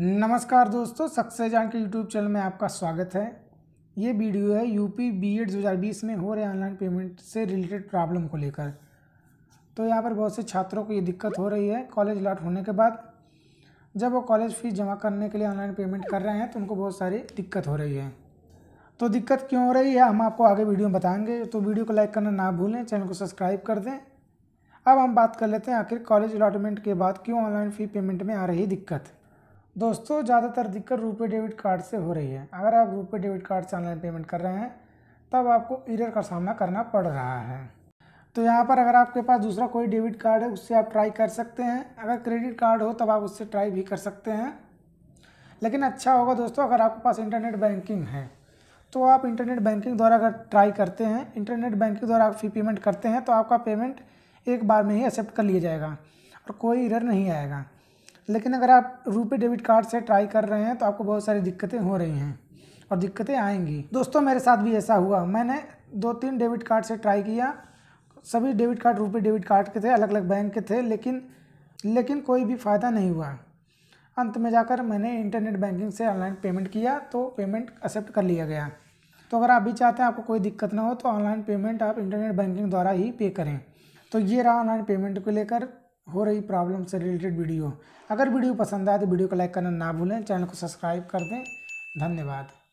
नमस्कार दोस्तों सक्सेस जान के यूट्यूब चैनल में आपका स्वागत है ये वीडियो है यूपी बीएड 2020 में हो रहे ऑनलाइन पेमेंट से रिलेटेड प्रॉब्लम को लेकर तो यहाँ पर बहुत से छात्रों को ये दिक्कत हो रही है कॉलेज लॉट होने के बाद जब वो कॉलेज फ़ीस जमा करने के लिए ऑनलाइन पेमेंट कर रहे हैं तो उनको बहुत सारी दिक्कत हो रही है तो दिक्कत क्यों हो रही है हम आपको आगे वीडियो में बताएँगे तो वीडियो को लाइक करना ना भूलें चैनल को सब्सक्राइब कर दें अब हम बात कर लेते हैं आखिर कॉलेज अलाटमेंट के बाद क्यों ऑनलाइन फ़ी पेमेंट में आ रही दिक्कत दोस्तों ज़्यादातर दिक्कत रुपये डेबिट कार्ड से हो रही है अगर आप रुपये डेबिट कार्ड से ऑनलाइन पेमेंट कर रहे हैं तब आपको इरर का सामना करना पड़ रहा है तो यहाँ पर अगर आपके पास दूसरा कोई डेबिट कार्ड है उससे आप ट्राई कर सकते हैं अगर क्रेडिट कार्ड हो तब आप उससे ट्राई भी कर सकते हैं लेकिन अच्छा होगा दोस्तों अगर आपके पास इंटरनेट बैंकिंग है तो आप इंटरनेट बैंकिंग द्वारा अगर ट्राई करते हैं इंटरनेट बैंकिंग द्वारा आप फी पेमेंट करते हैं तो आपका पेमेंट एक बार में ही एक्सेप्ट कर लिया जाएगा और कोई इरर नहीं आएगा लेकिन अगर आप रुपये डेबिट कार्ड से ट्राई कर रहे हैं तो आपको बहुत सारी दिक्कतें हो रही हैं और दिक्कतें आएंगी दोस्तों मेरे साथ भी ऐसा हुआ मैंने दो तीन डेबिट कार्ड से ट्राई किया सभी debit card RuPay debit card के थे अलग अलग बैंक के थे लेकिन लेकिन कोई भी फ़ायदा नहीं हुआ अंत में जाकर मैंने इंटरनेट बैंकिंग से ऑनलाइन पेमेंट किया तो पेमेंट एक्सेप्ट कर लिया गया तो अगर आप भी चाहते हैं आपको कोई दिक्कत ना हो तो ऑनलाइन पेमेंट आप इंटरनेट बैंकिंग द्वारा ही पे करें तो ये रहा ऑनलाइन पेमेंट को लेकर हो रही प्रॉब्लम से रिलेटेड वीडियो अगर वीडियो पसंद आए तो वीडियो को लाइक करना ना भूलें चैनल को सब्सक्राइब कर दें धन्यवाद